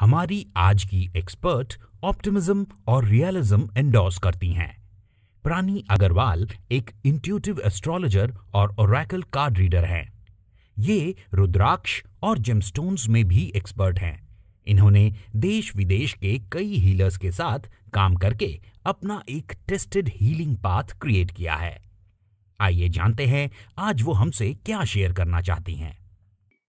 हमारी आज की एक्सपर्ट ऑप्टिमिज्म और रियलिज्म एंडोर्स करती हैं प्राणी अग्रवाल एक इंट्यूटिव एस्ट्रोलॉजर और ओरैकल कार्ड रीडर हैं ये रुद्राक्ष और जेमस्टोन्स में भी एक्सपर्ट हैं इन्होंने देश विदेश के कई हीलर्स के साथ काम करके अपना एक टेस्टेड हीलिंग पाथ क्रिएट किया है आइए जानते हैं आज वो हमसे क्या शेयर करना चाहती हैं